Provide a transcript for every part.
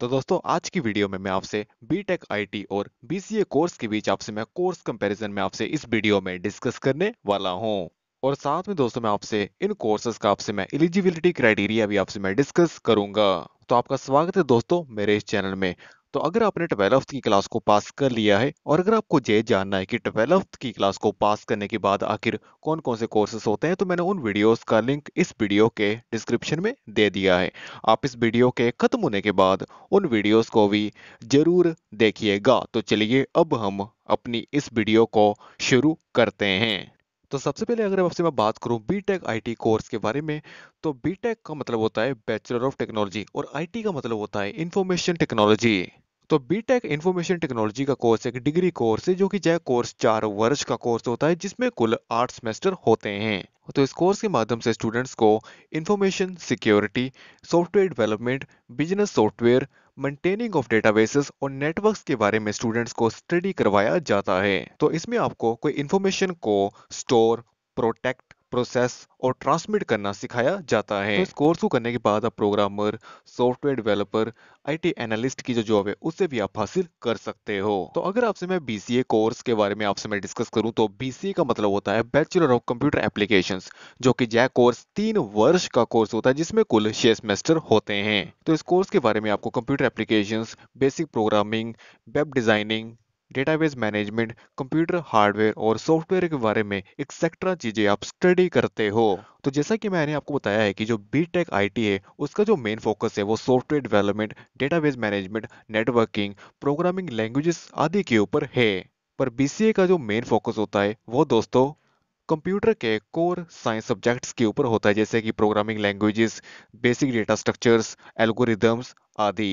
तो दोस्तों आज की वीडियो में मैं आपसे बीटेक आईटी और बीसीए कोर्स के बीच आपसे मैं कोर्स कंपैरिजन में आपसे इस वीडियो में डिस्कस करने वाला हूं और साथ में दोस्तों मैं आपसे इन कोर्सेज का आपसे मैं एलिजिबिलिटी क्राइटेरिया भी आपसे मैं डिस्कस करूंगा तो आपका स्वागत है दोस्तों मेरे इस चैनल में तो अगर आपने ट्वेल्थ की क्लास को पास कर लिया है और अगर आपको ये जानना है कि ट्वेल्थ की क्लास को पास करने के बाद आखिर कौन कौन से कोर्सेस होते हैं तो मैंने उन वीडियोस का लिंक इस वीडियो के डिस्क्रिप्शन में दे दिया है आप इस वीडियो के खत्म होने के बाद उन वीडियोस को भी जरूर देखिएगा तो चलिए अब हम अपनी इस वीडियो को शुरू करते हैं तो सबसे पहले अगर आपसे मैं बात करूं बीटेक आईटी कोर्स के बारे में तो बीटेक का मतलब होता है बैचलर ऑफ टेक्नोलॉजी और आईटी का मतलब होता है इंफॉर्मेशन टेक्नोलॉजी तो बीटेक इंफॉर्मेशन टेक्नोलॉजी का कोर्स एक डिग्री कोर्स है जो कि जय कोर्स चार वर्ष का कोर्स होता है जिसमें कुल आठ सेमेस्टर होते हैं तो इस कोर्स के माध्यम से स्टूडेंट्स को information security software development business software maintaining of databases और नेटवर्क्स के बारे में स्टूडेंट्स को स्टडी करवाया जाता है तो इसमें आपको कोई इंफॉर्मेशन को स्टोर प्रोटेक्ट प्रोसेस और ट्रांसमिट करना सिखाया जाता है तो इस कोर्स को करने के बाद आप programmer software developer IT analyst की जो जॉब है उसे भी आप हासिल कर सकते हो तो अगर आपसे मैं बीसीए कोर्स के बारे में आपसे मैं डिस्कस करूं तो बीसीए का मतलब होता है बैचलर ऑफ कंप्यूटर एप्लीकेशन जो की जय कोर्स तीन वर्ष का कोर्स होता है जिसमें कुल छह सेमेस्टर होते हैं तो इस कोर्स के बारे में आपको computer application basic programming web designing database management computer hardware और सॉफ्टवेयर के बारे में एक्सेट्रा चीज़ें आप स्टडी करते हो तो जैसा कि मैंने आपको बताया है कि जो बी टेक आई टी है उसका जो मेन फोकस है वो software development database management networking programming languages आदि के ऊपर है पर बी का जो मेन फोकस होता है वो दोस्तों कंप्यूटर के कोर साइंस सब्जेक्ट्स के ऊपर होता है जैसे कि programming languages basic data structures algorithms आदि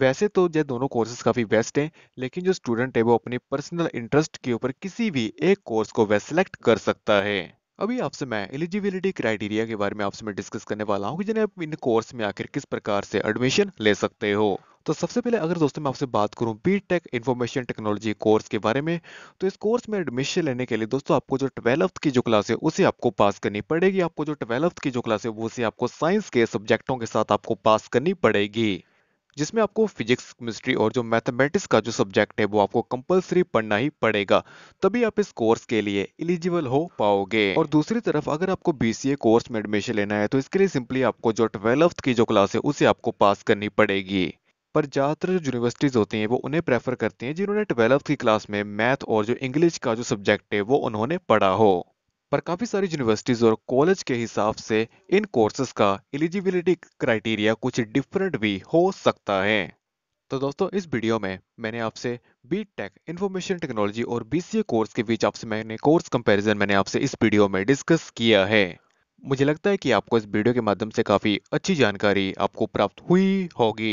वैसे तो ये दोनों कोर्सेज काफ़ी बेस्ट हैं लेकिन जो स्टूडेंट है वो अपने पर्सनल इंटरेस्ट के ऊपर किसी भी एक कोर्स को वह सिलेक्ट कर सकता है अभी आपसे मैं एलिजिबिलिटी क्राइटेरिया के बारे में आपसे मैं डिस्कस करने वाला हूँ कि जिन्हें आप इन कोर्स में आखिर किस प्रकार से एडमिशन ले सकते हो तो सबसे पहले अगर दोस्तों मैं आपसे बात करूं B Tech information technology course के बारे में तो इस कोर्स में एडमिशन लेने के लिए दोस्तों आपको जो ट्वेल्थ की जो क्लास है उसे आपको पास करनी पड़ेगी आपको जो ट्वेल्थ की जो क्लास है वो उसे आपको साइंस के सब्जेक्टों के साथ आपको पास करनी पड़ेगी जिसमें आपको फिजिक्स केमिस्ट्री और जो मैथमेटिक्स का जो सब्जेक्ट है वो आपको कंपलसरी पढ़ना ही पड़ेगा तभी आप इस कोर्स के लिए एलिजिबल हो पाओगे और दूसरी तरफ अगर आपको बीसीए कोर्स में एडमिशन लेना है तो इसके लिए सिंपली आपको जो ट्वेल्थ की जो क्लास है उसे आपको पास करनी पड़ेगी पर ज़्यादातर जो यूनिवर्सिटीज़ होती हैं वो उन्हें प्रेफर करती हैं जिन्होंने ट्वेल्थ की क्लास में मैथ और जो इंग्लिश का जो सब्जेक्ट है वो उन्होंने पढ़ा हो पर काफ़ी सारी यूनिवर्सिटीज़ और कॉलेज के हिसाब से इन कोर्सेज का एलिजिबिलिटी क्राइटेरिया कुछ डिफरेंट भी हो सकता है तो दोस्तों इस वीडियो में मैंने आपसे बी टेक इन्फॉर्मेशन टेक्नोलॉजी और बी कोर्स के बीच आपसे मैंने कोर्स कंपैरिजन मैंने आपसे इस वीडियो में डिस्कस किया है मुझे लगता है कि आपको इस वीडियो के माध्यम से काफ़ी अच्छी जानकारी आपको प्राप्त हुई होगी